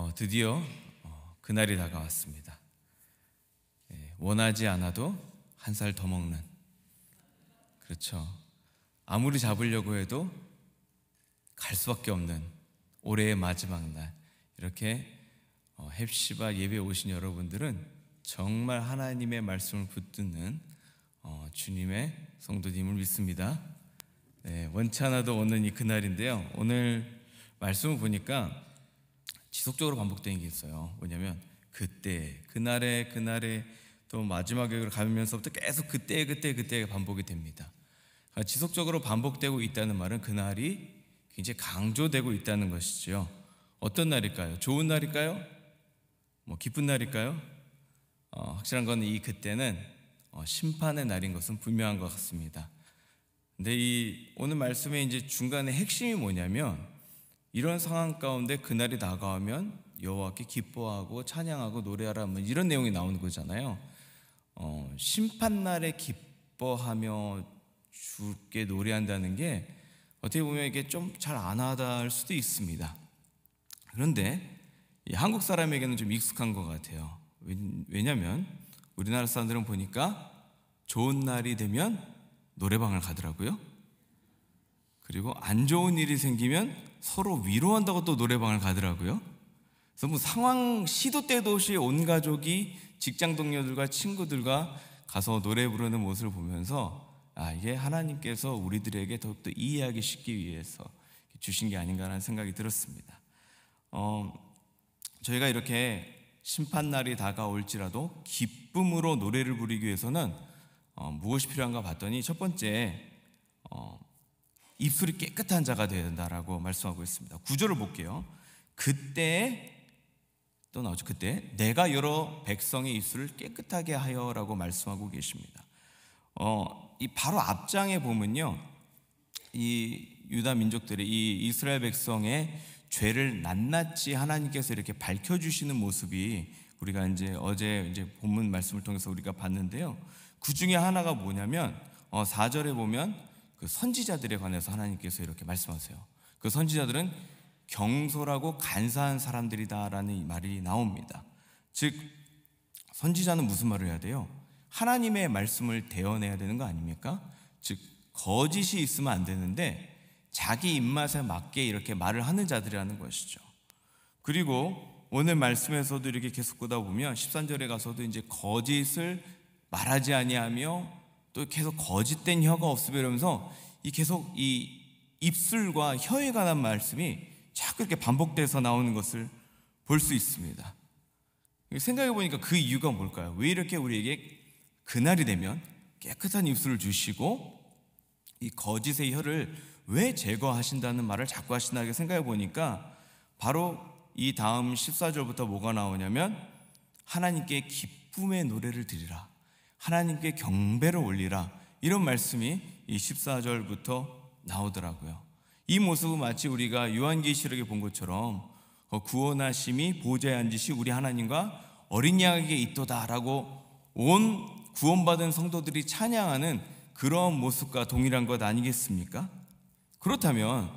어, 드디어 어, 그날이 다가왔습니다. 예, 원하지 않아도 한 살 더 먹는. 그렇죠. 아무리 잡으려고 해도 갈 수밖에 없는 올해의 마지막 날. 이렇게 어, 햅시바 예배 오신 여러분들은 정말 하나님의 말씀을 붙드는 어, 주님의 성도님을 믿습니다. 네, 원치 않아도 오는 이 그날인데요. 오늘 말씀을 보니까 지속적으로 반복되는 게 있어요. 왜냐면 그때 그날에 그날에 또 마지막에 가면서부터 계속 그때 그때 그때 반복이 됩니다. 그러니까 지속적으로 반복되고 있다는 말은 그날이 굉장히 강조되고 있다는 것이지요. 어떤 날일까요? 좋은 날일까요? 뭐 기쁜 날일까요? 어, 확실한 건 이 그때는 어, 심판의 날인 것은 분명한 것 같습니다. 근데 이 오늘 말씀의 이제 중간에 핵심이 뭐냐면 이런 상황 가운데 그날이 다가오면 여호와께 기뻐하고 찬양하고 노래하라 뭐 이런 내용이 나오는 거잖아요. 어, 심판 날에 기뻐하며 주께 노래한다는 게 어떻게 보면 이게 좀 잘 안 하다 할 수도 있습니다. 그런데 한국 사람에게는 좀 익숙한 것 같아요. 왜냐하면 우리나라 사람들은 보니까 좋은 날이 되면 노래방을 가더라고요. 그리고 안 좋은 일이 생기면 서로 위로한다고 또 노래방을 가더라고요. 그래서 뭐 상황 시도 때도 없이 온 가족이 직장 동료들과 친구들과 가서 노래 부르는 모습을 보면서 아 이게 하나님께서 우리들에게 더욱더 이해하기 쉽기 위해서 주신 게 아닌가라는 생각이 들었습니다. 어, 저희가 이렇게 심판 날이 다가올지라도 기쁨으로 노래를 부르기 위해서는 어, 무엇이 필요한가 봤더니 첫 번째 어, 입술이 깨끗한 자가 되야 된다라고 말씀하고 있습니다. 구절을 볼게요. 그때 또 나오죠. 그때 내가 여러 백성의 입술을 깨끗하게 하여라고 말씀하고 계십니다. 어, 이 바로 앞장에 보면요. 이 유다 민족들의 이 이스라엘 백성의 죄를 낱낱이 하나님께서 이렇게 밝혀 주시는 모습이 우리가 이제 어제 이제 본문 말씀을 통해서 우리가 봤는데요. 그 중에 하나가 뭐냐면 어, 4절에 보면 그 선지자들에 관해서 하나님께서 이렇게 말씀하세요. 그 선지자들은 경솔하고 간사한 사람들이다라는 말이 나옵니다. 즉 선지자는 무슨 말을 해야 돼요? 하나님의 말씀을 대언해야 되는 거 아닙니까? 즉 거짓이 있으면 안 되는데 자기 입맛에 맞게 이렇게 말을 하는 자들이라는 것이죠. 그리고 오늘 말씀에서도 이렇게 계속 보다 보면 13절에 가서도 이제 거짓을 말하지 아니하며 또 계속 거짓된 혀가 없으며 이러면서 이 계속 이 입술과 혀에 관한 말씀이 자꾸 이렇게 반복돼서 나오는 것을 볼 수 있습니다. 생각해 보니까 그 이유가 뭘까요? 왜 이렇게 우리에게 그날이 되면 깨끗한 입술을 주시고 이 거짓의 혀를 왜 제거하신다는 말을 자꾸 하시나 생각해 보니까 바로 이 다음 14절부터 뭐가 나오냐면 하나님께 기쁨의 노래를 드리라. 하나님께 경배를 올리라. 이런 말씀이 이 14절부터 나오더라고요. 이 모습은 마치 우리가 요한계시록에 본 것처럼 그 구원하심이 보좌에 앉으시 우리 하나님과 어린 양에게 있도다라고 온 구원받은 성도들이 찬양하는 그런 모습과 동일한 것 아니겠습니까? 그렇다면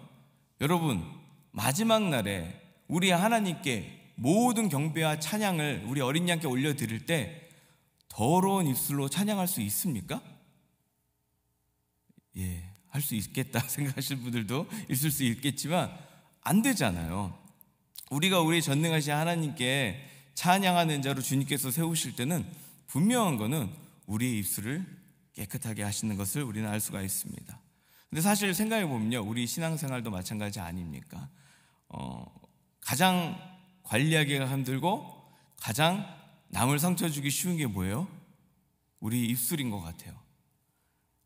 여러분 마지막 날에 우리 하나님께 모든 경배와 찬양을 우리 어린 양께 올려드릴 때 더러운 입술로 찬양할 수 있습니까? 예, 할 수 있겠다 생각하실 분들도 있을 수 있겠지만 안 되잖아요. 우리가 우리 전능하신 하나님께 찬양하는 자로 주님께서 세우실 때는 분명한 거는 우리의 입술을 깨끗하게 하시는 것을 우리는 알 수가 있습니다. 근데 사실 생각해 보면요, 우리 신앙생활도 마찬가지 아닙니까? 어, 가장 관리하기가 힘들고 가장 남을 상처 주기 쉬운 게 뭐예요? 우리 입술인 것 같아요.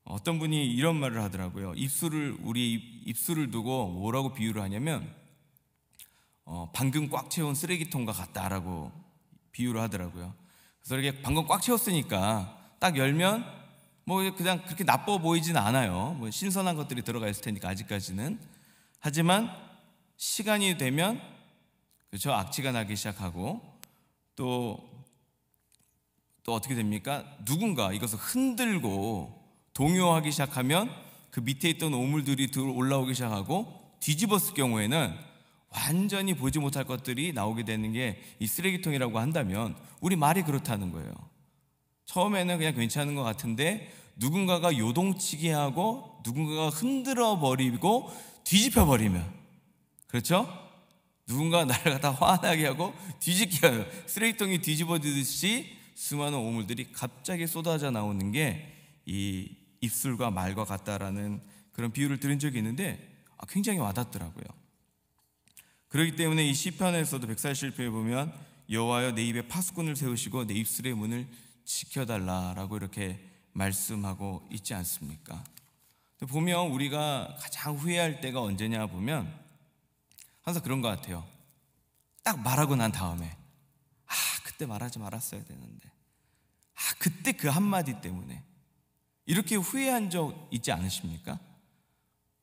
어떤 분이 이런 말을 하더라고요. 입술을 우리 입술을 두고 뭐라고 비유를 하냐면 어, 방금 꽉 채운 쓰레기통과 같다라고 비유를 하더라고요. 그래서 이렇게 방금 꽉 채웠으니까 딱 열면 뭐 그냥 그렇게 나빠 보이진 않아요. 뭐 신선한 것들이 들어가 있을 테니까 아직까지는 하지만 시간이 되면 그저 악취가 나기 시작하고 또또 어떻게 됩니까? 누군가 이것을 흔들고 동요하기 시작하면 그 밑에 있던 오물들이 올라오기 시작하고 뒤집었을 경우에는 완전히 보지 못할 것들이 나오게 되는 게 이 쓰레기통이라고 한다면 우리 말이 그렇다는 거예요. 처음에는 그냥 괜찮은 것 같은데 누군가가 요동치게 하고 누군가가 흔들어 버리고 뒤집혀 버리면 그렇죠? 누군가 나를 갖다 화나게 하고 뒤집게 하요 쓰레기통이 뒤집어지듯이 수많은 오물들이 갑자기 쏟아져 나오는 게 이 입술과 말과 같다라는 그런 비유를 들은 적이 있는데 아, 굉장히 와닿더라고요. 그렇기 때문에 이 시편에서도 147편에 보면 여호와여 내 입에 파수꾼을 세우시고 내 입술의 문을 지켜달라라고 이렇게 말씀하고 있지 않습니까? 보면 우리가 가장 후회할 때가 언제냐 보면 항상 그런 것 같아요. 딱 말하고 난 다음에 아 그때 말하지 말았어야 되는데. 아, 그때 그 한마디 때문에. 이렇게 후회한 적 있지 않으십니까?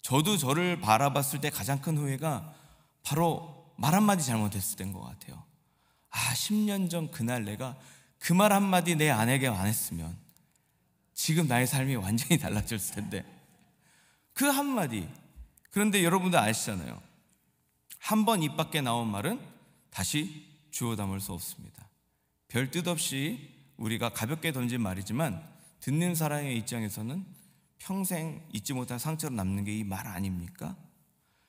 저도 저를 바라봤을 때 가장 큰 후회가 바로 말 한마디 잘못했을 때인 것 같아요. 아, 10년 전 그날 내가 그 말 한마디 내 아내에게 안 했으면 지금 나의 삶이 완전히 달라졌을 텐데. 그 한마디. 그런데 여러분들 아시잖아요. 한 번 입 밖에 나온 말은 다시 주워 담을 수 없습니다. 별뜻 없이 우리가 가볍게 던진 말이지만 듣는 사람의 입장에서는 평생 잊지 못할 상처로 남는 게 이 말 아닙니까?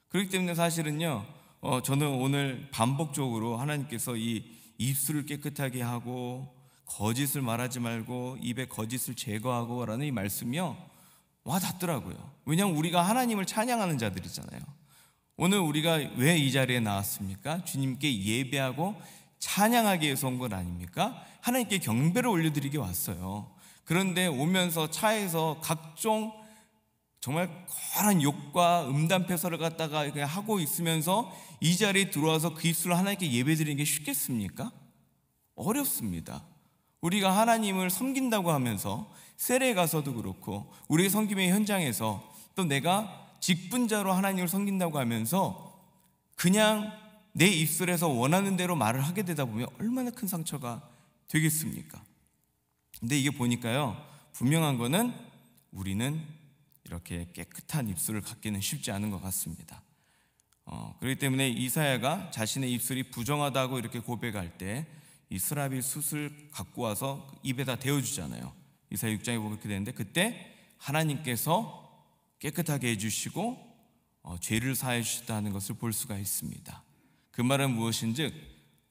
그렇기 때문에 사실은요, 어, 저는 오늘 반복적으로 하나님께서 이 입술을 깨끗하게 하고 거짓을 말하지 말고 입에 거짓을 제거하고 라는 이 말씀이요, 와 닿더라고요. 왜냐하면 우리가 하나님을 찬양하는 자들이잖아요. 오늘 우리가 왜 이 자리에 나왔습니까? 주님께 예배하고 찬양하기 위해서 온 건 아닙니까? 하나님께 경배를 올려드리기 왔어요. 그런데 오면서 차에서 각종 정말 커란 욕과 음담 패설을 갖다가 하고 있으면서 이 자리에 들어와서 그 입술로 하나님께 예배드리는 게 쉽겠습니까? 어렵습니다. 우리가 하나님을 섬긴다고 하면서 세례에 가서도 그렇고 우리의 섬김의 현장에서 또 내가 직분자로 하나님을 섬긴다고 하면서 그냥 내 입술에서 원하는 대로 말을 하게 되다 보면 얼마나 큰 상처가 되겠습니까? 근데 이게 보니까요, 분명한 거는 우리는 이렇게 깨끗한 입술을 갖기는 쉽지 않은 것 같습니다. 어, 그렇기 때문에 이사야가 자신의 입술이 부정하다고 이렇게 고백할 때이 스라빌 숯을 갖고 와서 입에다 대어주잖아요. 이사야 6장에 보면 그렇게 되는데 그때 하나님께서 깨끗하게 해주시고 어, 죄를 사해 주셨다는 것을 볼 수가 있습니다. 그 말은 무엇인즉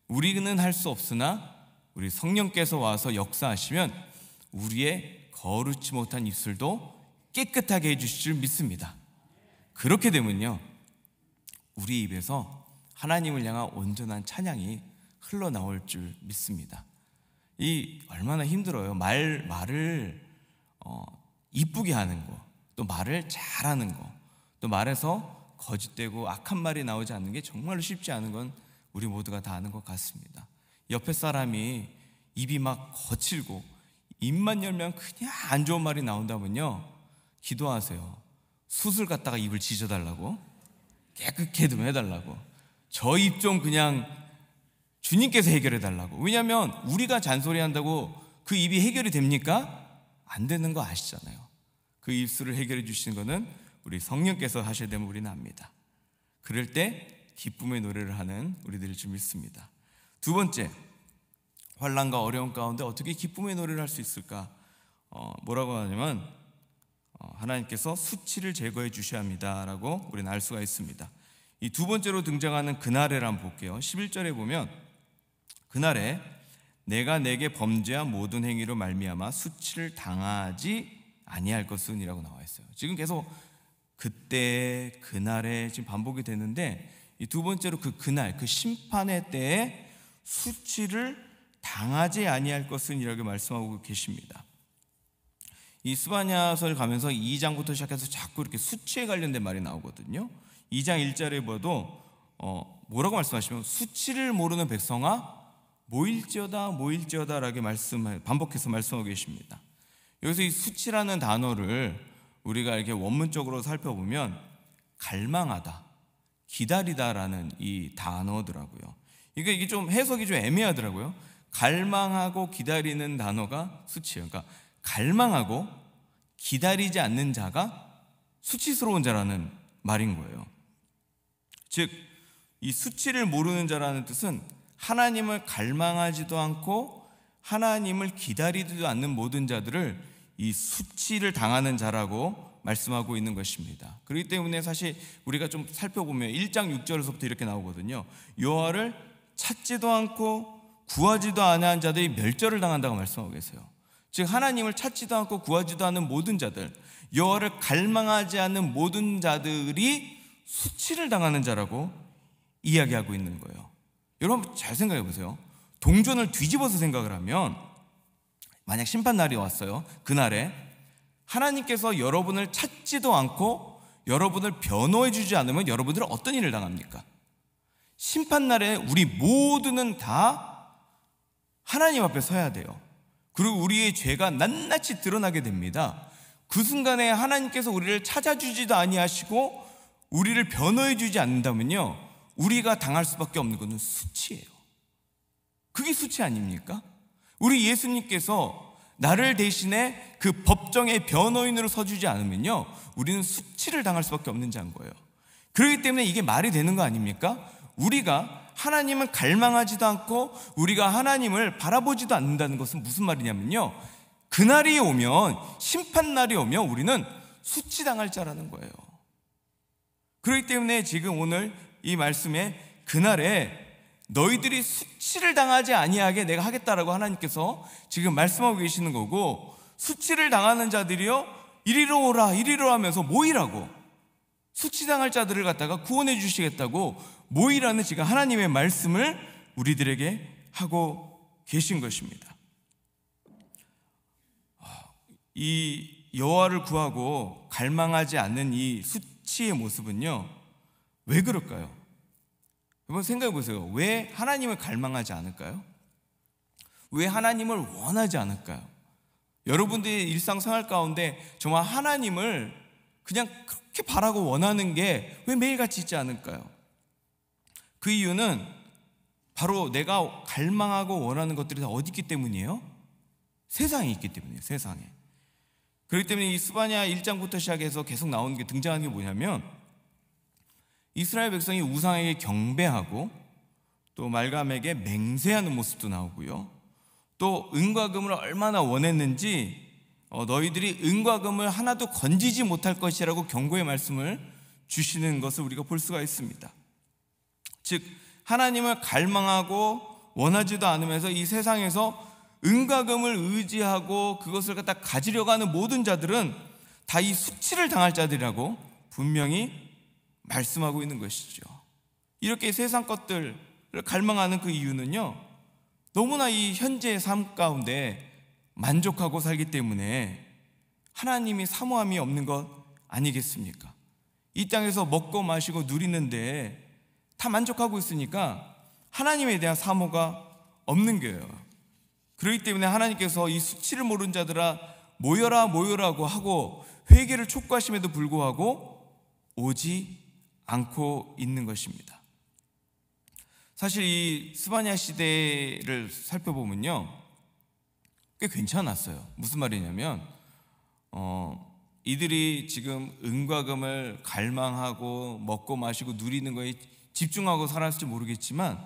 우리는 할 수 없으나 우리 성령께서 와서 역사하시면 우리의 거룩치 못한 입술도 깨끗하게 해주실 줄 믿습니다. 그렇게 되면요, 우리 입에서 하나님을 향한 온전한 찬양이 흘러나올 줄 믿습니다. 이 얼마나 힘들어요. 말 말을 어, 이쁘게 하는 거, 또 말을 잘하는 거, 또 말에서 거짓되고 악한 말이 나오지 않는 게 정말로 쉽지 않은 건 우리 모두가 다 아는 것 같습니다. 옆에 사람이 입이 막 거칠고 입만 열면 그냥 안 좋은 말이 나온다면요. 기도하세요. 수술 갖다가 입을 지져달라고. 깨끗게 좀 해달라고. 저 입 좀 그냥 주님께서 해결해달라고. 왜냐면 우리가 잔소리한다고 그 입이 해결이 됩니까? 안 되는 거 아시잖아요. 그 입술을 해결해 주시는 거는 우리 성령께서 하셔야 됨을 우리는 압니다. 그럴 때 기쁨의 노래를 하는 우리들일 줄 믿습니다. 두 번째, 환란과 어려움 가운데 어떻게 기쁨의 노래를 할 수 있을까? 어, 뭐라고 하냐면 어, 하나님께서 수치를 제거해 주셔야 합니다라고 우리는 알 수가 있습니다. 이 두 번째로 등장하는 그날에를 볼게요. 11절에 보면 그날에 내가 내게 범죄한 모든 행위로 말미암아 수치를 당하지 아니할 것은이라고 나와 있어요. 지금 계속 그때 그날에 지금 반복이 되는데 이 두 번째로 그 그날 그 심판의 때에 수치를 당하지 아니할 것은 이렇게 말씀하고 계십니다. 이 스바냐서를 가면서 2장부터 시작해서 자꾸 이렇게 수치에 관련된 말이 나오거든요. 2장 1절에 봐도 어 뭐라고 말씀하시면 수치를 모르는 백성아 모일지어다 모일지어다라게 말씀 반복해서 말씀하고 계십니다. 여기서 이 수치라는 단어를 우리가 이렇게 원문적으로 살펴보면 갈망하다, 기다리다라는 이 단어더라고요. 이게 이게 좀 해석이 좀 애매하더라고요. 갈망하고 기다리는 단어가 수치예요. 그러니까 갈망하고 기다리지 않는 자가 수치스러운 자라는 말인 거예요. 즉, 이 수치를 모르는 자라는 뜻은 하나님을 갈망하지도 않고 하나님을 기다리지도 않는 모든 자들을 이 수치를 당하는 자라고 말씀하고 있는 것입니다. 그렇기 때문에 사실 우리가 좀 살펴보면 1장 6절에서부터 이렇게 나오거든요. 요하를 찾지도 않고 구하지도 않은 자들이 멸절을 당한다고 말씀하고 계세요. 즉 하나님을 찾지도 않고 구하지도 않은 모든 자들, 여호와를 갈망하지 않는 모든 자들이 수치를 당하는 자라고 이야기하고 있는 거예요. 여러분 잘 생각해 보세요. 동전을 뒤집어서 생각을 하면 만약 심판날이 왔어요. 그날에 하나님께서 여러분을 찾지도 않고 여러분을 변호해 주지 않으면 여러분들은 어떤 일을 당합니까? 심판날에 우리 모두는 다 하나님 앞에 서야 돼요. 그리고 우리의 죄가 낱낱이 드러나게 됩니다. 그 순간에 하나님께서 우리를 찾아주지도 아니하시고 우리를 변호해 주지 않는다면요. 우리가 당할 수밖에 없는 것은 수치예요. 그게 수치 아닙니까? 우리 예수님께서 나를 대신해 그 법정의 변호인으로 서주지 않으면요. 우리는 수치를 당할 수밖에 없는 자인 거예요. 그렇기 때문에 이게 말이 되는 거 아닙니까? 우리가 하나님을 갈망하지도 않고 우리가 하나님을 바라보지도 않는다는 것은 무슨 말이냐면요. 그날이 오면 심판날이 오면 우리는 수치당할 자라는 거예요. 그렇기 때문에 지금 오늘 이 말씀에 그날에 너희들이 수치를 당하지 아니하게 내가 하겠다라고 하나님께서 지금 말씀하고 계시는 거고 수치를 당하는 자들이요 이리로 오라 이리로 하면서 모이라고 수치당할 자들을 갖다가 구원해 주시겠다고 모이라는 지금 하나님의 말씀을 우리들에게 하고 계신 것입니다. 아, 이 여호와를 구하고 갈망하지 않는 이 수치의 모습은요. 왜 그럴까요? 여러분 생각해 보세요. 왜 하나님을 갈망하지 않을까요? 왜 하나님을 원하지 않을까요? 여러분들의 일상생활 가운데 정말 하나님을 그냥 그렇게 바라고 원하는 게 왜 매일같이 있지 않을까요? 그 이유는 바로 내가 갈망하고 원하는 것들이 다 어디 있기 때문이에요? 세상에 있기 때문이에요, 세상에. 그렇기 때문에 이 스바냐 1장부터 시작해서 계속 나오는 게 등장하는 게 뭐냐면 이스라엘 백성이 우상에게 경배하고 또 말감에게 맹세하는 모습도 나오고요. 또 은과 금을 얼마나 원했는지 어, 너희들이 은과 금을 하나도 건지지 못할 것이라고 경고의 말씀을 주시는 것을 우리가 볼 수가 있습니다. 즉 하나님을 갈망하고 원하지도 않으면서 이 세상에서 은과 금을 의지하고 그것을 갖다 가지려고 하는 모든 자들은 다 이 수치를 당할 자들이라고 분명히 말씀하고 있는 것이죠. 이렇게 세상 것들을 갈망하는 그 이유는요, 너무나 이 현재의 삶 가운데 만족하고 살기 때문에 하나님이 사모함이 없는 것 아니겠습니까? 이 땅에서 먹고 마시고 누리는데 다 만족하고 있으니까 하나님에 대한 사모가 없는 거예요. 그렇기 때문에 하나님께서 이 수치를 모른 자들아 모여라 모여라고 하고 회개를 촉구하심에도 불구하고 오지 않고 있는 것입니다. 사실 이 스바냐 시대를 살펴보면요. 꽤 괜찮았어요. 무슨 말이냐면, 어, 이들이 지금 은과금을 갈망하고 먹고 마시고 누리는 거에 집중하고 살았을지 모르겠지만,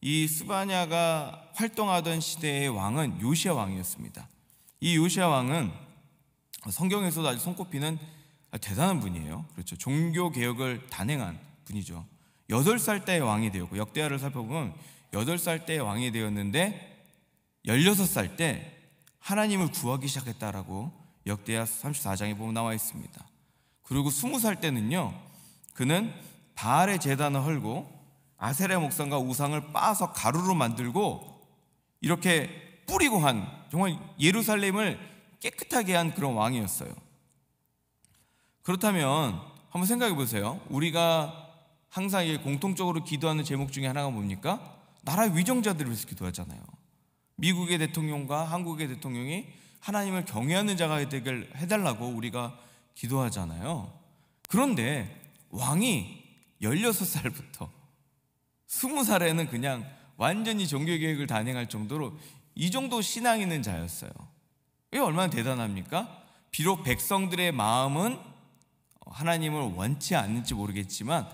이 스바냐가 활동하던 시대의 왕은 요시아 왕이었습니다. 이 요시아 왕은 성경에서도 아주 손꼽히는 아, 대단한 분이에요. 그렇죠. 종교 개혁을 단행한 분이죠. 8살 때의 왕이 되었고 역대하를 살펴보면 8살 때의 왕이 되었는데 16살 때 하나님을 구하기 시작했다라고 역대하 34장에 보면 나와 있습니다. 그리고 20살 때는요. 그는 바알의 재단을 헐고 아세레 목상과 우상을 빻아서 가루로 만들고 이렇게 뿌리고 한 정말 예루살렘을 깨끗하게 한 그런 왕이었어요. 그렇다면 한번 생각해 보세요. 우리가 항상 공통적으로 기도하는 제목 중에 하나가 뭡니까? 나라의 위정자들을 위해서 기도하잖아요. 미국의 대통령과 한국의 대통령이 하나님을 경외하는 자가 되길 해달라고 우리가 기도하잖아요. 그런데 왕이 16살부터 20살에는 그냥 완전히 종교개혁을 단행할 정도로 이 정도 신앙 있는 자였어요. 이게 얼마나 대단합니까? 비록 백성들의 마음은 하나님을 원치 않는지 모르겠지만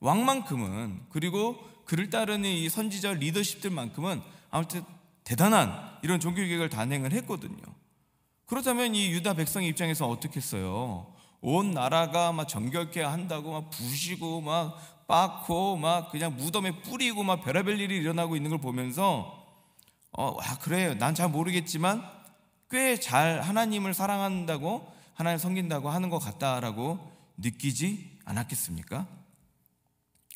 왕만큼은 그리고 그를 따르는 이 선지자 리더십들만큼은 아무튼 대단한 이런 종교 개혁을 단행을 했거든요. 그렇다면 이 유다 백성 입장에서 어떻겠어요? 온 나라가 막 정결케 한다고 막 부시고 막 빠고 막 그냥 무덤에 뿌리고 막 별의별 일이 일어나고 있는 걸 보면서 어, 아, 그래요. 난 잘 모르겠지만 꽤 잘 하나님을 사랑한다고 하나님 섬긴다고 하는 것 같다라고 느끼지 않았겠습니까?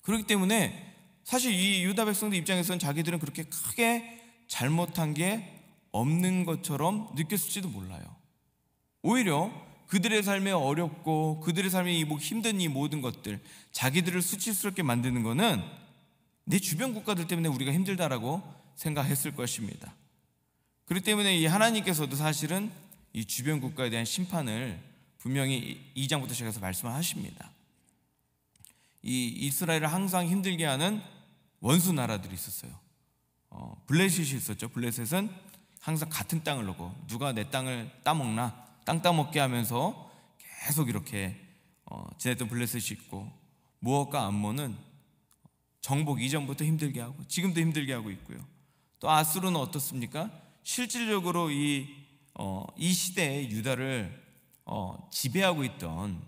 그렇기 때문에 사실 이 유다 백성들 입장에서는 자기들은 그렇게 크게 잘못한 게 없는 것처럼 느꼈을지도 몰라요. 오히려 그들의 삶에 어렵고 그들의 삶에 이 뭐 힘든 이 모든 것들 자기들을 수치스럽게 만드는 것은 내 주변 국가들 때문에 우리가 힘들다라고 생각했을 것입니다. 그렇기 때문에 이 하나님께서도 사실은 이 주변 국가에 대한 심판을 분명히 2장부터 시작해서 말씀을 하십니다. 이 이스라엘을 항상 힘들게 하는 원수 나라들이 있었어요. 어, 블레셋이 있었죠. 블레셋은 항상 같은 땅을 놓고 누가 내 땅을 따먹나 땅 따먹게 하면서 계속 이렇게 어, 지냈던 블레셋이 있고 무엇과 암몬은 정복 이전부터 힘들게 하고 지금도 힘들게 하고 있고요. 또 아수르는 어떻습니까? 실질적으로 이, 어, 이 시대의 유다를 어, 지배하고 있던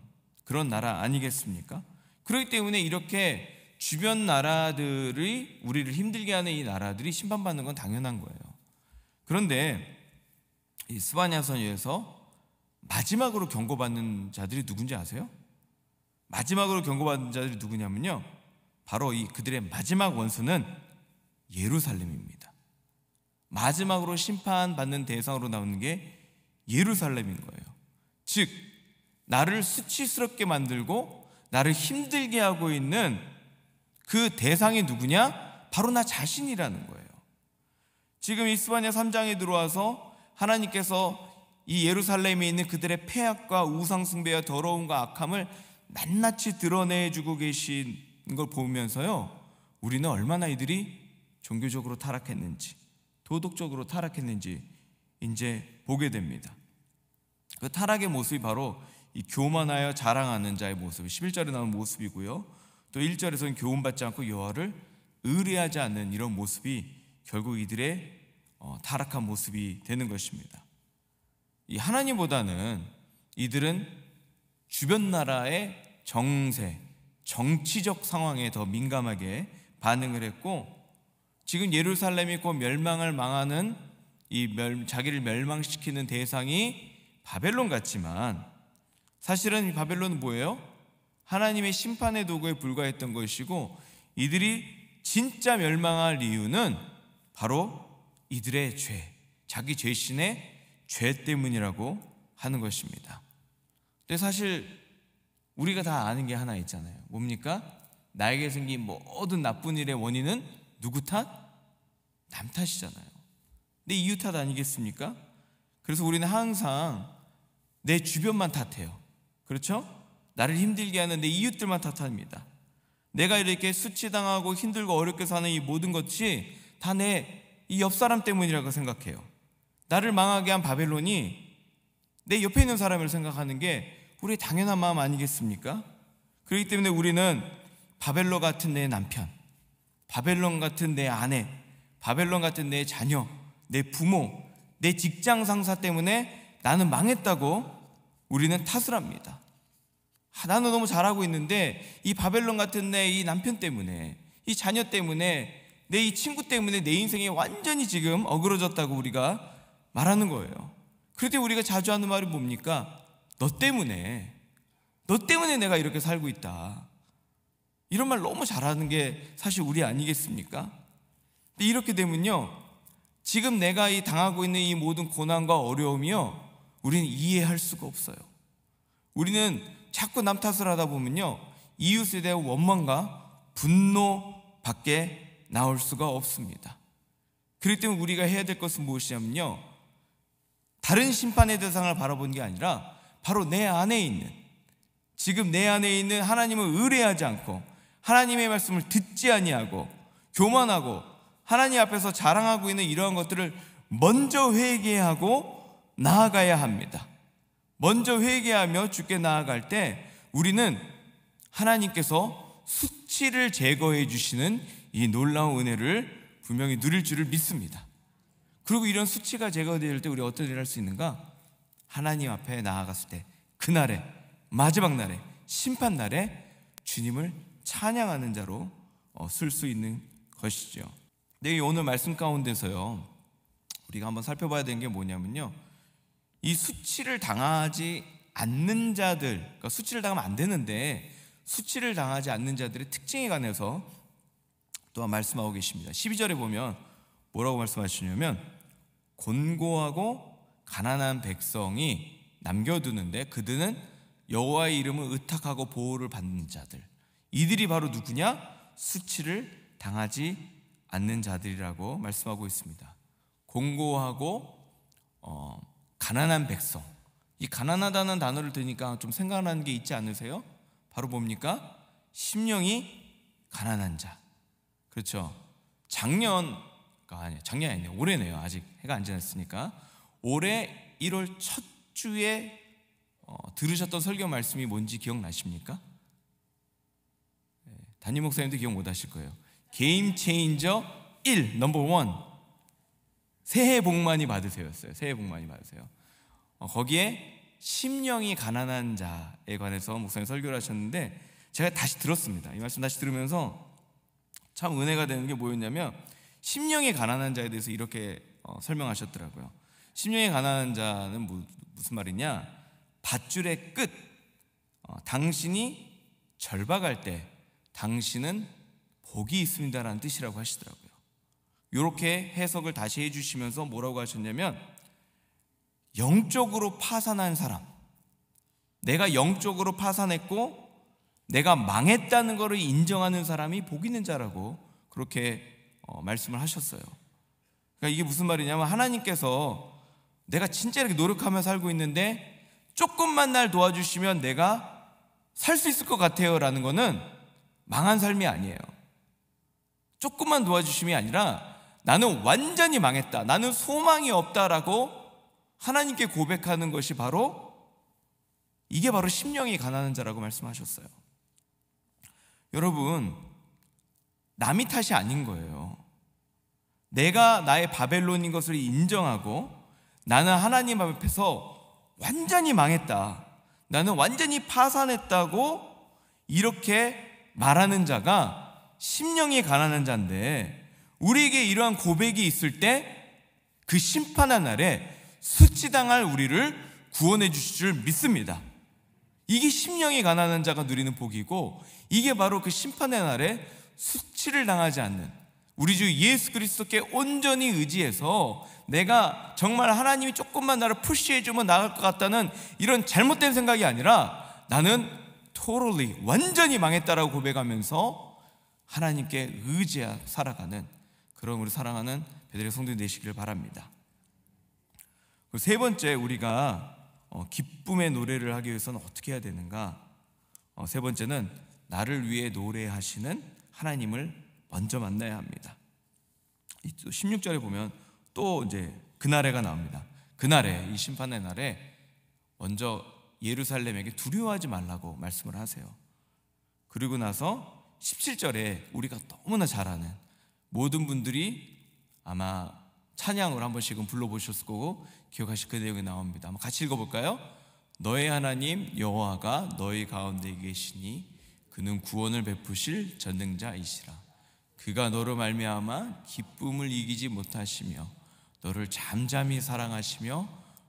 그런 나라 아니겠습니까? 그렇기 때문에 이렇게 주변 나라들이 우리를 힘들게 하는 이 나라들이 심판받는 건 당연한 거예요. 그런데 이 스바냐선에서 마지막으로 경고받는 자들이 누군지 아세요? 마지막으로 경고받는 자들이 누구냐면요. 바로 이 그들의 마지막 원수는 예루살렘입니다. 마지막으로 심판받는 대상으로 나오는 게 예루살렘인 거예요. 즉, 나를 수치스럽게 만들고 나를 힘들게 하고 있는 그 대상이 누구냐? 바로 나 자신이라는 거예요. 지금 이스바냐 3장에 들어와서 하나님께서 이 예루살렘에 있는 그들의 폐악과 우상숭배와 더러움과 악함을 낱낱이 드러내주고 계신 걸 보면서요, 우리는 얼마나 이들이 종교적으로 타락했는지, 도덕적으로 타락했는지 이제 보게 됩니다. 그 타락의 모습이 바로 교만하여 자랑하는 자의 모습 11절에 나오는 모습이고요 또 1절에서는 교훈받지 않고 여와를 의뢰하지 않는 이런 모습이 결국 이들의 어, 타락한 모습이 되는 것입니다 이 하나님보다는 이들은 주변 나라의 정세, 정치적 상황에 더 민감하게 반응을 했고 지금 예루살렘이 곧 멸망을 망하는 이 멸, 자기를 멸망시키는 대상이 바벨론 같지만 사실은 이 바벨론은 뭐예요? 하나님의 심판의 도구에 불과했던 것이고 이들이 진짜 멸망할 이유는 바로 이들의 죄, 자기 죄신의 죄 때문이라고 하는 것입니다. 근데 사실 우리가 다 아는 게 하나 있잖아요. 뭡니까? 나에게 생긴 모든 나쁜 일의 원인은 누구 탓? 남 탓이잖아요. 근데 이유 탓 아니겠습니까? 그래서 우리는 항상 내 주변만 탓해요. 그렇죠? 나를 힘들게 하는 내 이웃들만 탓합니다. 내가 이렇게 수치당하고 힘들고 어렵게 사는 이 모든 것이 다 내 이 옆 사람 때문이라고 생각해요. 나를 망하게 한 바벨론이 내 옆에 있는 사람을 생각하는 게 우리의 당연한 마음 아니겠습니까? 그렇기 때문에 우리는 바벨론 같은 내 남편, 바벨론 같은 내 아내, 바벨론 같은 내 자녀, 내 부모, 내 직장 상사 때문에 나는 망했다고 우리는 탓을 합니다. 아, 나는 너무 잘하고 있는데 이 바벨론 같은 내 이 남편 때문에 이 자녀 때문에 내 이 친구 때문에 내 인생이 완전히 지금 어그러졌다고 우리가 말하는 거예요. 그때 우리가 자주 하는 말이 뭡니까? 너 때문에 너 때문에 내가 이렇게 살고 있다. 이런 말 너무 잘하는 게 사실 우리 아니겠습니까? 이렇게 되면요. 지금 내가 이 당하고 있는 이 모든 고난과 어려움이요. 우리는 이해할 수가 없어요. 우리는 자꾸 남 탓을 하다 보면요. 이웃에 대한 원망과 분노밖에 나올 수가 없습니다. 그렇기 때문에 우리가 해야 될 것은 무엇이냐면요. 다른 심판의 대상을 바라보는 게 아니라 바로 내 안에 있는 지금 내 안에 있는 하나님을 의뢰하지 않고 하나님의 말씀을 듣지 아니하고 교만하고 하나님 앞에서 자랑하고 있는 이러한 것들을 먼저 회개하고 나아가야 합니다. 먼저 회개하며 주께 나아갈 때 우리는 하나님께서 수치를 제거해 주시는 이 놀라운 은혜를 분명히 누릴 줄을 믿습니다. 그리고 이런 수치가 제거될 때 우리 어떤 일을 할수 있는가? 하나님 앞에 나아갔을 때 그날에 마지막 날에 심판 날에 주님을 찬양하는 자로 쓸수 어, 있는 것이죠. 네, 오늘 말씀 가운데서요 우리가 한번 살펴봐야 되는 게 뭐냐면요 이 수치를 당하지 않는 자들, 그러니까 수치를 당하면 안 되는데 수치를 당하지 않는 자들의 특징에 관해서 또한 말씀하고 계십니다. 12절에 보면 뭐라고 말씀하시냐면 곤고하고 가난한 백성이 남겨두는데 그들은 여호와의 이름을 의탁하고 보호를 받는 자들. 이들이 바로 누구냐? 수치를 당하지 않는 자들이라고 말씀하고 있습니다. 곤고하고 어, 가난한 백성. 이 가난하다는 단어를 들니까좀 생각나는 게 있지 않으세요? 바로 뭡니까? 심령이 가난한 자. 그렇죠. 작년, 아니, 작년이 아니네요. 올해네요. 아직 해가 안 지났으니까. 올해 1월 첫 주에 어, 들으셨던 설교 말씀이 뭔지 기억나십니까? 네, 담임 목사님도 기억 못 하실 거예요. 게임 체인저 1, 넘버 1. 새해 복 많이 받으세요였어요. 새해 복 많이 받으세요. 어, 거기에 심령이 가난한 자에 관해서 목사님 설교를 하셨는데 제가 다시 들었습니다. 이 말씀 다시 들으면서 참 은혜가 되는 게 뭐였냐면 심령이 가난한 자에 대해서 이렇게 어, 설명하셨더라고요. 심령이 가난한 자는 뭐, 무슨 말이냐? 밧줄의 끝. 어, 당신이 절박할 때 당신은 복이 있습니다라는 뜻이라고 하시더라고요. 이렇게 해석을 다시 해주시면서 뭐라고 하셨냐면 영적으로 파산한 사람 내가 영적으로 파산했고 내가 망했다는 것을 인정하는 사람이 복 있는 자라고 그렇게 어, 말씀을 하셨어요. 그러니까 이게 무슨 말이냐면 하나님께서 내가 진짜 이렇게 노력하며 살고 있는데 조금만 날 도와주시면 내가 살 수 있을 것 같아요라는 거는 망한 삶이 아니에요. 조금만 도와주심이 아니라 나는 완전히 망했다. 나는 소망이 없다라고 하나님께 고백하는 것이 바로 이게 바로 심령이 가난한 자라고 말씀하셨어요. 여러분, 남이 탓이 아닌 거예요. 내가 나의 바벨론인 것을 인정하고 나는 하나님 앞에서 완전히 망했다. 나는 완전히 파산했다고 이렇게 말하는 자가 심령이 가난한 자인데 우리에게 이러한 고백이 있을 때 그 심판의 날에 수치당할 우리를 구원해 주실 줄 믿습니다. 이게 심령이 가난한 자가 누리는 복이고 이게 바로 그 심판의 날에 수치를 당하지 않는 우리 주 예수 그리스도께 온전히 의지해서 내가 정말 하나님이 조금만 나를 푸시해주면 나갈 것 같다는 이런 잘못된 생각이 아니라 나는 totally 완전히 망했다라고 고백하면서 하나님께 의지하 살아가는 그런 우리 사랑하는 베드의 성도님 되시기를 바랍니다. 세 번째 우리가 어, 기쁨의 노래를 하기 위해서는 어떻게 해야 되는가? 어, 세 번째는 나를 위해 노래하시는 하나님을 먼저 만나야 합니다. 16절에 보면 또 이제 그날에가 나옵니다. 그날에 이 심판의 날에 먼저 예루살렘에게 두려워하지 말라고 말씀을 하세요. 그리고 나서 17절에 우리가 너무나 잘 아는 모든 분들이 아마 찬양을 한 번씩은 불러보셨을 거고 기억하실 그 내용이 나옵니다. 한번 같이 읽어볼까요? 너의 하나님 여호와가 너희 가운데 계시니 그는 구원을 베푸실 전능자이시라. 그가 너로 말미암아 기쁨을 이기지 못하시며 너를 잠잠히 사랑하시며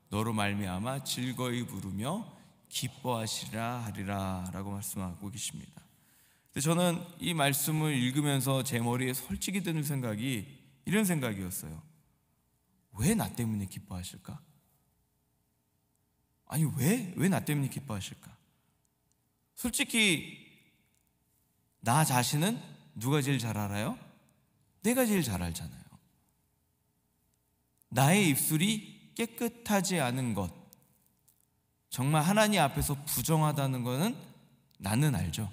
너로 말미암아 즐거이 부르며 기뻐하시라 하리라라고 말씀하고 계십니다. 근데 저는 이 말씀을 읽으면서 제 머리에 솔직히 드는 생각이 이런 생각이었어요. 왜 나 때문에 기뻐하실까? 아니, 왜? 왜 나 때문에 기뻐하실까? 솔직히, 나 자신은 누가 제일 잘 알아요? 내가 제일 잘 알잖아요. 나의 입술이 깨끗하지 않은 것, 정말 하나님 앞에서 부정하다는 것은 나는 알죠.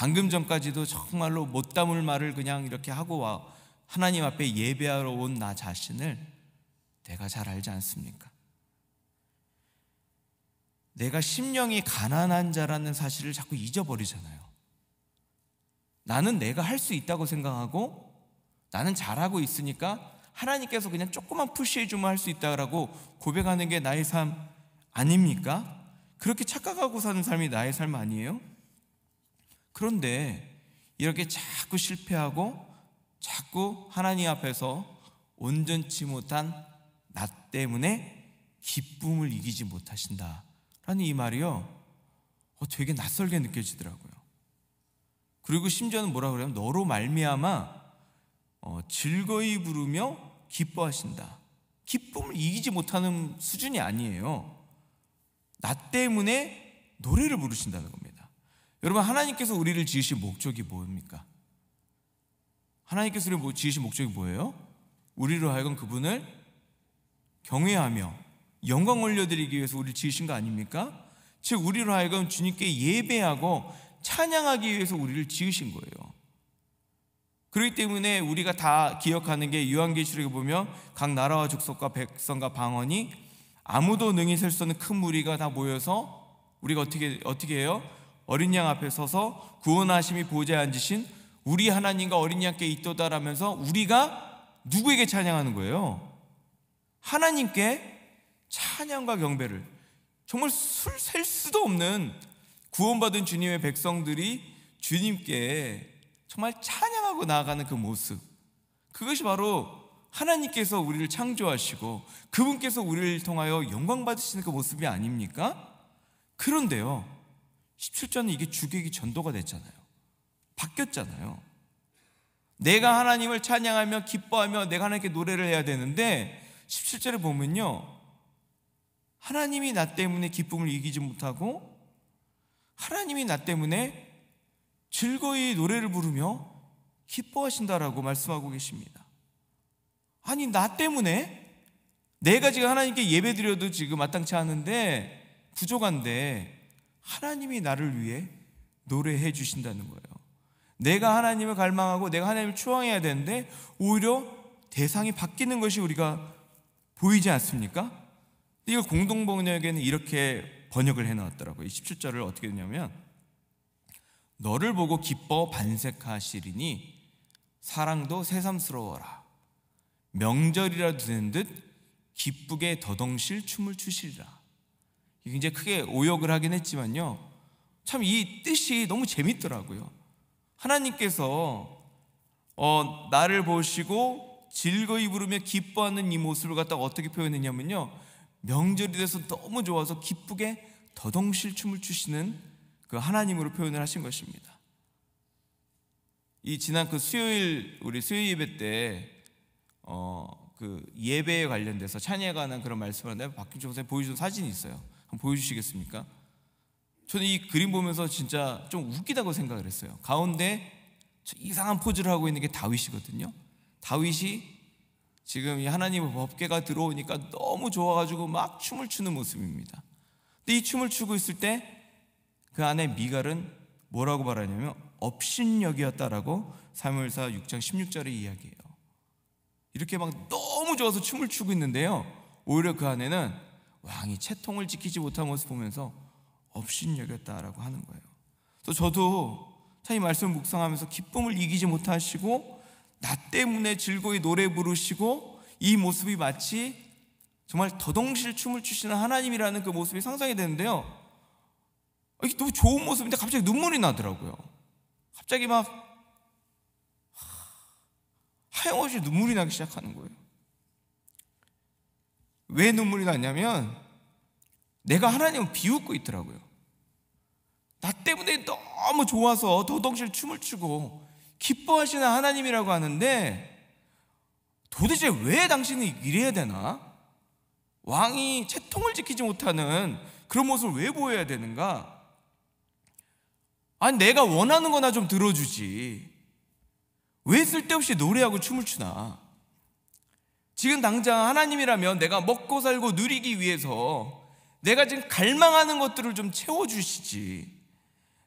방금 전까지도 정말로 못 담을 말을 그냥 이렇게 하고 와 하나님 앞에 예배하러 온 나 자신을 내가 잘 알지 않습니까? 내가 심령이 가난한 자라는 사실을 자꾸 잊어버리잖아요. 나는 내가 할 수 있다고 생각하고 나는 잘하고 있으니까 하나님께서 그냥 조금만 푸시해주면 할 수 있다라고 고백하는 게 나의 삶 아닙니까? 그렇게 착각하고 사는 삶이 나의 삶 아니에요? 그런데 이렇게 자꾸 실패하고 자꾸 하나님 앞에서 온전치 못한 나 때문에 기쁨을 이기지 못하신다. 라는 이 말이요. 어, 되게 낯설게 느껴지더라고요. 그리고 심지어는 뭐라 그래요? 너로 말미암아 어, 즐거이 부르며 기뻐하신다. 기쁨을 이기지 못하는 수준이 아니에요. 나 때문에 노래를 부르신다는 겁니다. 여러분 하나님께서 우리를 지으신 목적이 뭡니까? 하나님께서 우리를 뭐 지으신 목적이 뭐예요? 우리로 하여금 그분을 경외하며 영광 올려드리기 위해서 우리를 지으신 거 아닙니까? 즉 우리로 하여금 주님께 예배하고 찬양하기 위해서 우리를 지으신 거예요. 그렇기 때문에 우리가 다 기억하는 게 요한계시록에 보면 각 나라와 족속과 백성과 방언이 아무도 능히 셀수 없는 큰 무리가 다 모여서 우리가 어떻게 어떻게 해요? 어린 양 앞에 서서 구원하심이 보좌에 앉으신 우리 하나님과 어린 양께 있도다라면서 우리가 누구에게 찬양하는 거예요? 하나님께 찬양과 경배를 정말 술 셀 수도 없는 구원받은 주님의 백성들이 주님께 정말 찬양하고 나아가는 그 모습 그것이 바로 하나님께서 우리를 창조하시고 그분께서 우리를 통하여 영광 받으시는 그 모습이 아닙니까? 그런데요. 17절은 이게 주객이 전도가 됐잖아요. 바뀌었잖아요. 내가 하나님을 찬양하며 기뻐하며 내가 하나님께 노래를 해야 되는데 1 7절을 보면요. 하나님이 나 때문에 기쁨을 이기지 못하고 하나님이 나 때문에 즐거이 노래를 부르며 기뻐하신다라고 말씀하고 계십니다. 아니, 나 때문에 내가 지금 하나님께 예배 드려도 지금 마땅치 않은데 부족한데 하나님이 나를 위해 노래해 주신다는 거예요. 내가 하나님을 갈망하고 내가 하나님을 추앙해야 되는데 오히려 대상이 바뀌는 것이 우리가 보이지 않습니까? 이걸 공동번역에는 이렇게 번역을 해놨더라고요. 27절을 어떻게 했냐면 너를 보고 기뻐 반색하시리니 사랑도 새삼스러워라. 명절이라 되는 듯 기쁘게 더덩실 춤을 추시리라. 굉장히 크게 오역을 하긴 했지만요. 참 이 뜻이 너무 재밌더라고요. 하나님께서 어, 나를 보시고 즐거이 부르며 기뻐하는 이 모습을 갖다가 어떻게 표현했냐면요. 명절이 돼서 너무 좋아서 기쁘게 더덩실 춤을 추시는 그 하나님으로 표현을 하신 것입니다. 이 지난 그 수요일 우리 수요일 예배 때 어, 그 예배에 관련돼서 찬양에 관 그런 말씀을 하는 박규종 선생 보여준 사진이 있어요. 보여주시겠습니까? 저는 이 그림 보면서 진짜 좀 웃기다고 생각을 했어요. 가운데 이상한 포즈를 하고 있는 게 다윗이거든요. 다윗이 지금 이 하나님의 법계가 들어오니까 너무 좋아가지고 막 춤을 추는 모습입니다. 근데 이 춤을 추고 있을 때 그 안에 미갈은 뭐라고 말하냐면 업신여기였다라고 사무엘사 6장 16절의 이야기예요. 이렇게 막 너무 좋아서 춤을 추고 있는데요. 오히려 그 안에는 왕이 채통을 지키지 못한 것을 보면서 업신여겼다라고 하는 거예요. 또 저도 참이 말씀 묵상하면서 기쁨을 이기지 못하시고 나 때문에 즐거이 노래 부르시고 이 모습이 마치 정말 더덩실 춤을 추시는 하나님이라는 그 모습이 상상이 되는데요. 이게 너무 좋은 모습인데 갑자기 눈물이 나더라고요. 갑자기 막 하염없이 눈물이 나기 시작하는 거예요. 왜 눈물이 났냐면 내가 하나님을 비웃고 있더라고요. 나 때문에 너무 좋아서 도덕실 춤을 추고 기뻐하시는 하나님이라고 하는데 도대체 왜 당신이 이래야 되나? 왕이 채통을 지키지 못하는 그런 모습을 왜 보여야 되는가? 아니, 내가 원하는 거나 좀 들어주지. 왜 쓸데없이 노래하고 춤을 추나? 지금 당장 하나님이라면 내가 먹고 살고 누리기 위해서 내가 지금 갈망하는 것들을 좀 채워주시지.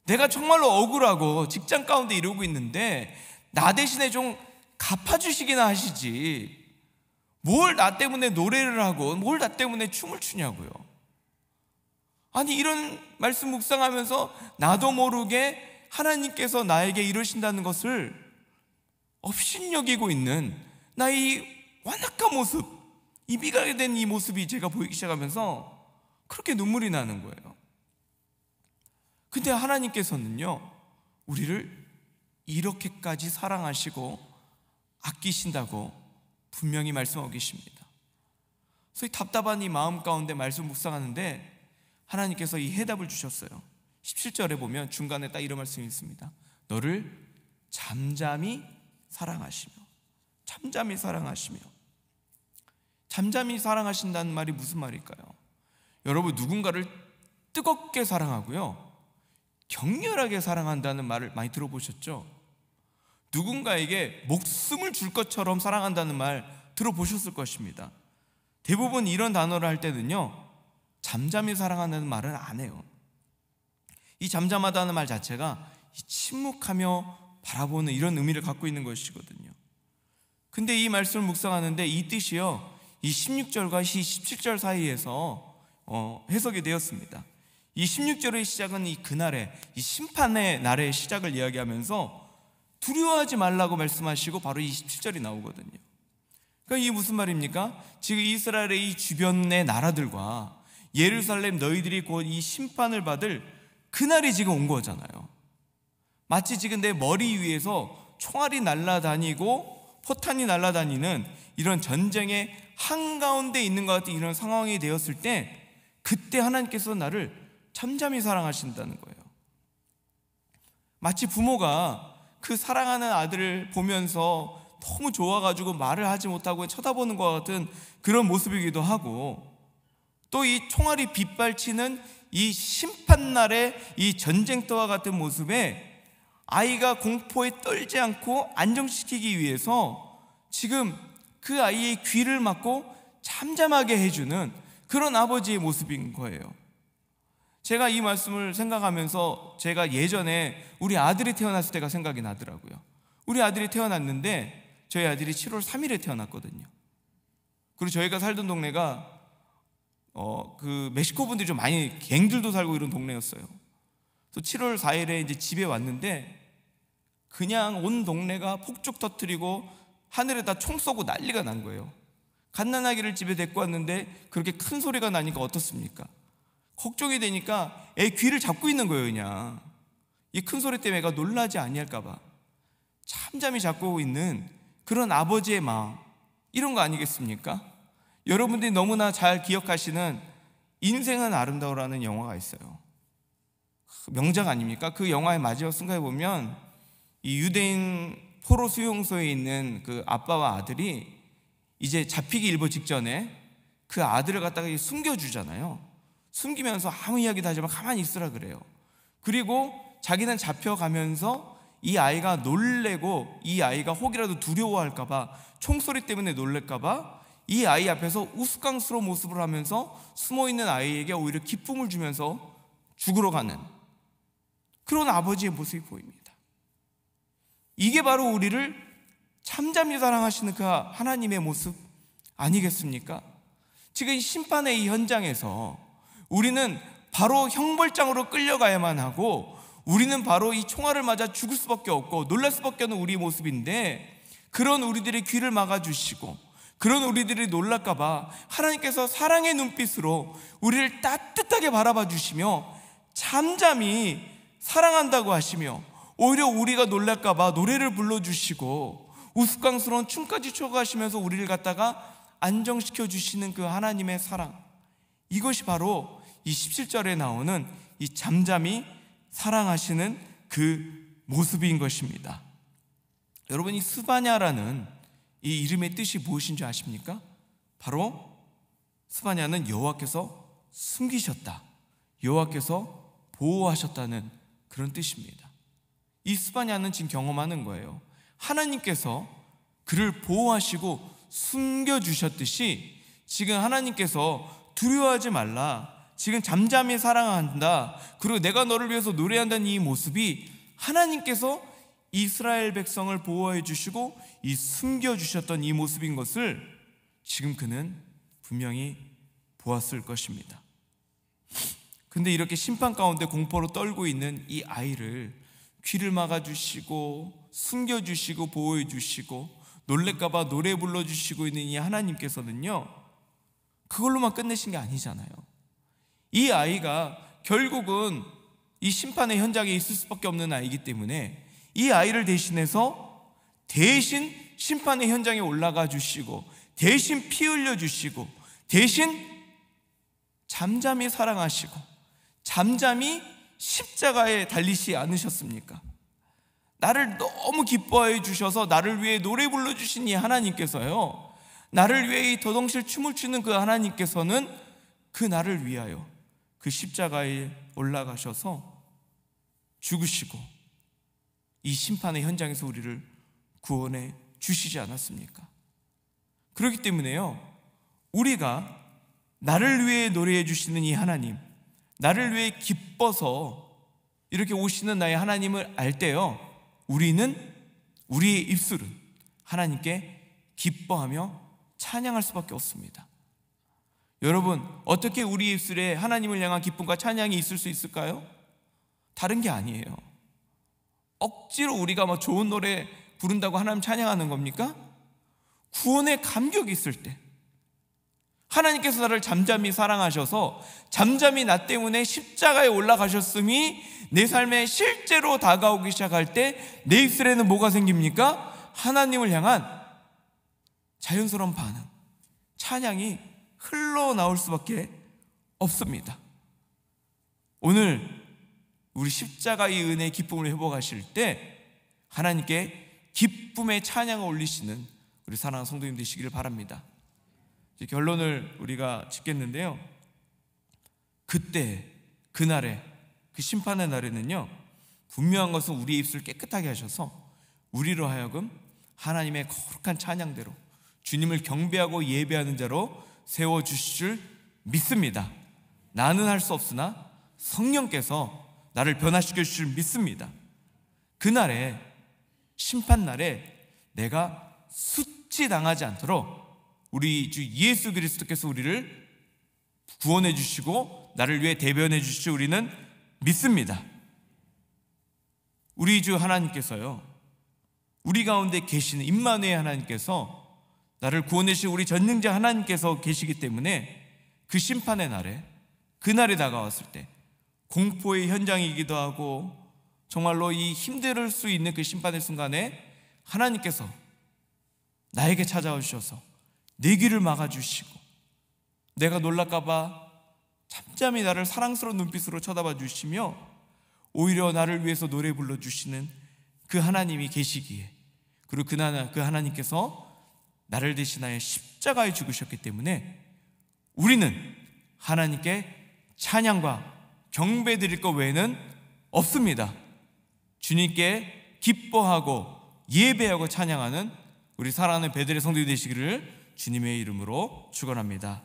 내가 정말로 억울하고 직장 가운데 이러고 있는데 나 대신에 좀 갚아주시기나 하시지. 뭘 나 때문에 노래를 하고 뭘 나 때문에 춤을 추냐고요. 아니 이런 말씀 묵상하면서 나도 모르게 하나님께서 나에게 이러신다는 것을 업신여기고 있는 나의 완악한 모습, 입이가게된 이 모습이 제가 보이기 시작하면서 그렇게 눈물이 나는 거예요. 근데 하나님께서는요, 우리를 이렇게까지 사랑하시고 아끼신다고 분명히 말씀하고 계십니다. 소위 답답한 이 마음 가운데 말씀 묵상하는데 하나님께서 이 해답을 주셨어요. 17절에 보면 중간에 딱 이런 말씀이 있습니다. 너를 잠잠히 사랑하시며, 잠잠히 사랑하시며, 잠잠히 사랑하신다는 말이 무슨 말일까요? 여러분 누군가를 뜨겁게 사랑하고요. 격렬하게 사랑한다는 말을 많이 들어보셨죠? 누군가에게 목숨을 줄 것처럼 사랑한다는 말 들어보셨을 것입니다. 대부분 이런 단어를 할 때는요, 잠잠히 사랑한다는 말은 안 해요. 이 잠잠하다는 말 자체가 침묵하며 바라보는 이런 의미를 갖고 있는 것이거든요. 근데 이 말씀을 묵상하는데 이 뜻이요, 이 16절과 이 17절 사이에서 어, 해석이 되었습니다. 이 16절의 시작은 이 그날의 이 심판의 날의 시작을 이야기하면서 두려워하지 말라고 말씀하시고 바로 이 17절이 나오거든요. 그러니까 이게 무슨 말입니까? 지금 이스라엘의 이 주변의 나라들과 예루살렘 너희들이 곧 이 심판을 받을 그날이 지금 온 거잖아요. 마치 지금 내 머리 위에서 총알이 날아다니고 포탄이 날아다니는 이런 전쟁의 한가운데 있는 것 같은 이런 상황이 되었을 때 그때 하나님께서 나를 잠잠히 사랑하신다는 거예요. 마치 부모가 그 사랑하는 아들을 보면서 너무 좋아가지고 말을 하지 못하고 쳐다보는 것 같은 그런 모습이기도 하고 또 이 총알이 빗발치는 이 심판날의 이 전쟁터와 같은 모습에 아이가 공포에 떨지 않고 안정시키기 위해서 지금 그 아이의 귀를 막고 잠잠하게 해주는 그런 아버지의 모습인 거예요. 제가 이 말씀을 생각하면서 제가 예전에 우리 아들이 태어났을 때가 생각이 나더라고요. 우리 아들이 태어났는데 저희 아들이 7월 3일에 태어났거든요. 그리고 저희가 살던 동네가 어, 그 멕시코 분들이 좀 많이 갱들도 살고 이런 동네였어요. 또 7월 4일에 이제 집에 왔는데 그냥 온 동네가 폭죽 터뜨리고 하늘에다 총 쏘고 난리가 난 거예요. 갓난아기를 집에 데리고 왔는데 그렇게 큰 소리가 나니까 어떻습니까? 걱정이 되니까 애 귀를 잡고 있는 거예요, 그냥. 이 큰 소리 때문에 애가 놀라지 아니할까 봐. 잠잠히 잡고 있는 그런 아버지의 마음. 이런 거 아니겠습니까? 여러분들이 너무나 잘 기억하시는 인생은 아름다워라는 영화가 있어요. 명작 아닙니까? 그 영화의 마지막 순간에 보면 이 유대인 포로 수용소에 있는 그 아빠와 아들이 이제 잡히기 일보 직전에 그 아들을 갖다가 숨겨주잖아요. 숨기면서 아무 이야기도 하지 마 가만히 있으라 그래요. 그리고 자기는 잡혀가면서 이 아이가 놀래고 이 아이가 혹이라도 두려워할까봐 총소리 때문에 놀랄까봐 이 아이 앞에서 우스꽝스러운 모습을 하면서 숨어있는 아이에게 오히려 기쁨을 주면서 죽으러 가는 그런 아버지의 모습이 보입니다. 이게 바로 우리를 참잠이 사랑하시는 그 하나님의 모습 아니겠습니까? 지금 심판의 이 현장에서 우리는 바로 형벌장으로 끌려가야만 하고 우리는 바로 이 총알을 맞아 죽을 수밖에 없고 놀랄 수밖에 없는 우리 모습인데 그런 우리들의 귀를 막아주시고 그런 우리들이 놀랄까봐 하나님께서 사랑의 눈빛으로 우리를 따뜻하게 바라봐 주시며 잠잠히 사랑한다고 하시며 오히려 우리가 놀랄까봐 노래를 불러주시고 우스꽝스러운 춤까지 추고 하시면서 우리를 갖다가 안정시켜 주시는 그 하나님의 사랑 이것이 바로 이 17절에 나오는 이 잠잠히 사랑하시는 그 모습인 것입니다 여러분 이 스바냐라는 이 이름의 뜻이 무엇인지 아십니까? 바로 스바냐는 여호와께서 숨기셨다 여호와께서 보호하셨다는 그런 뜻입니다. 이스바냐는 지금 경험하는 거예요. 하나님께서 그를 보호하시고 숨겨주셨듯이 지금 하나님께서 두려워하지 말라. 지금 잠잠히 사랑한다. 그리고 내가 너를 위해서 노래한다는 이 모습이 하나님께서 이스라엘 백성을 보호해 주시고 이 숨겨 주셨던 이 모습인 것을 지금 그는 분명히 보았을 것입니다. 근데 이렇게 심판 가운데 공포로 떨고 있는 이 아이를 귀를 막아주시고 숨겨주시고 보호해주시고 놀래까봐 노래 불러주시고 있는 이 하나님께서는요 그걸로만 끝내신 게 아니잖아요 이 아이가 결국은 이 심판의 현장에 있을 수밖에 없는 아이기 이 때문에 이 아이를 대신해서 대신 심판의 현장에 올라가 주시고 대신 피 흘려 주시고 대신 잠잠히 사랑하시고 잠잠히 십자가에 달리시 않으셨습니까? 나를 너무 기뻐해 주셔서 나를 위해 노래 불러 주신 이 하나님께서요. 나를 위해 이 더덩실 춤을 추는 그 하나님께서는 그 나를 위하여 그 십자가에 올라가셔서 죽으시고 이 심판의 현장에서 우리를 구원해 주시지 않았습니까? 그렇기 때문에요. 우리가 나를 위해 노래해 주시는 이 하나님 나를 위해 기뻐서 이렇게 오시는 나의 하나님을 알 때요. 우리는 우리의 입술은 하나님께 기뻐하며 찬양할 수밖에 없습니다. 여러분, 어떻게 우리 입술에 하나님을 향한 기쁨과 찬양이 있을 수 있을까요? 다른 게 아니에요. 억지로 우리가 뭐 좋은 노래 부른다고 하나님 찬양하는 겁니까? 구원의 감격이 있을 때, 하나님께서 나를 잠잠히 사랑하셔서 잠잠히 나 때문에 십자가에 올라가셨음이 내 삶에 실제로 다가오기 시작할 때 내 입술에는 뭐가 생깁니까? 하나님을 향한 자연스러운 반응, 찬양이 흘러나올 수밖에 없습니다. 오늘 우리 십자가의 은혜의 기쁨을 회복하실 때 하나님께 기쁨의 찬양을 올리시는 우리 사랑하는 성도님 되시기를 바랍니다. 결론을 우리가 짓겠는데요. 그때 그날에 그 심판의 날에는요. 분명한 것은 우리의 입술 깨끗하게 하셔서 우리로 하여금 하나님의 거룩한 찬양대로 주님을 경배하고 예배하는 자로 세워 주실 줄 믿습니다. 나는 할 수 없으나 성령께서 나를 변화시켜 주실 줄 믿습니다. 그날에 심판날에 내가 수치당하지 않도록 우리 주 예수 그리스도께서 우리를 구원해 주시고 나를 위해 대변해 주시 우리는 믿습니다. 우리 주 하나님께서요. 우리 가운데 계시는 임마누엘 하나님께서 나를 구원해 주신 우리 전능자 하나님께서 계시기 때문에 그 심판의 날에 그날이 다가왔을 때 공포의 현장이기도 하고 정말로 이 힘들 수 있는 그 심판의 순간에 하나님께서 나에게 찾아와 셔서 내 네 귀를 막아주시고 내가 놀랄까봐 잠잠히 나를 사랑스러운 눈빛으로 쳐다봐 주시며 오히려 나를 위해서 노래 불러 주시는 그 하나님이 계시기에 그리고 그, 하나, 그 하나님께서 나를 대신하여 십자가에 죽으셨기 때문에 우리는 하나님께 찬양과 경배 드릴 것 외에는 없습니다. 주님께 기뻐하고 예배하고 찬양하는 우리 사랑하는 베들레 성도들 되시기를 주님의 이름으로 축원합니다.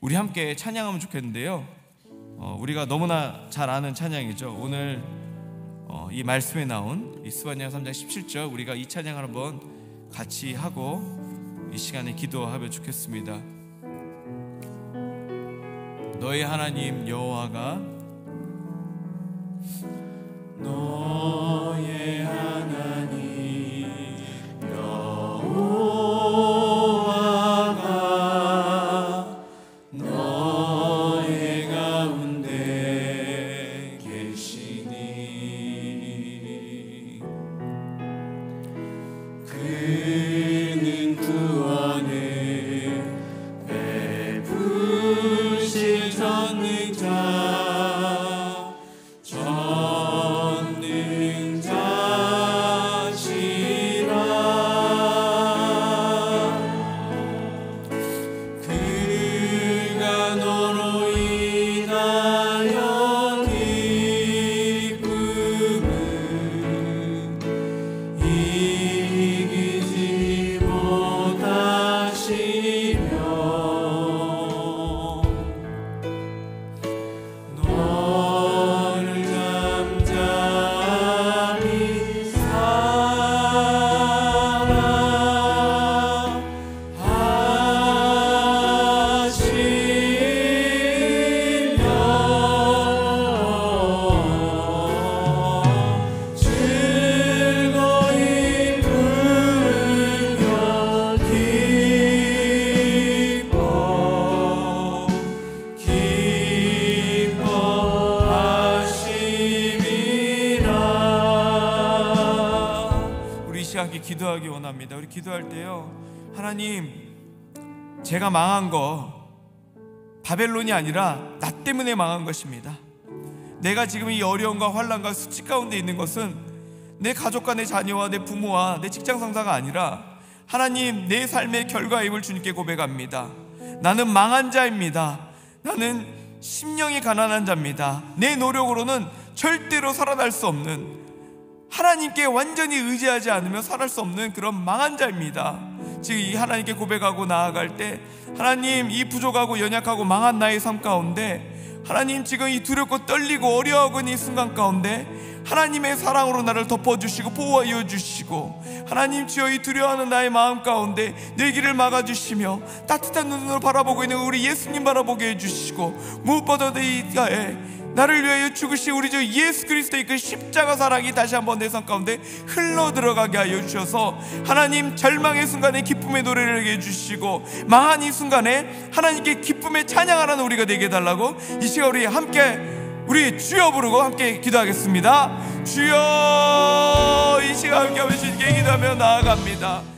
우리 함께 찬양하면 좋겠는데요. 어, 우리가 너무나 잘 아는 찬양이죠. 오늘 어, 이 말씀에 나온 이스바냐 3장 17절 우리가 이 찬양을 한번 같이 하고 이 시간에 기도하면 좋겠습니다. 너희 하나님 여호와가 너의 하나님 같이 함께 기도하기 원합니다. 우리 기도할 때요. 하나님, 제가 망한 거 바벨론이 아니라 나 때문에 망한 것입니다. 내가 지금 이 어려움과 환란과 수치 가운데 있는 것은 내 가족과 내 자녀와 내 부모와 내 직장 상사가 아니라 하나님 내 삶의 결과임을 주님께 고백합니다. 나는 망한 자입니다. 나는 심령이 가난한 자입니다. 내 노력으로는 절대로 살아날 수 없는 하나님께 완전히 의지하지 않으면 살할 수 없는 그런 망한 자입니다. 지금 이 하나님께 고백하고 나아갈 때 하나님 이 부족하고 연약하고 망한 나의 삶 가운데 하나님 지금 이 두렵고 떨리고 어려워하는 이 순간 가운데 하나님의 사랑으로 나를 덮어주시고 보호하여 주시고 하나님 주여 이 두려워하는 나의 마음 가운데 내 길을 막아주시며 따뜻한 눈으로 바라보고 있는 우리 예수님 바라보게 해주시고 무엇보다도 이 가에 나를 위하여 죽으신 우리 주 예수 그리스도의 그 십자가 사랑이 다시 한번 내삶 가운데 흘러 들어가게 하여 주셔서 하나님 절망의 순간에 기쁨의 노래를 해 주시고 마한 이 순간에 하나님께 기쁨의 찬양하는 우리가 되게 달라고 이 시간 우리 함께 우리 주여 부르고 함께 기도하겠습니다. 주여 이 시간 함께 하시게 기도하며 나아갑니다.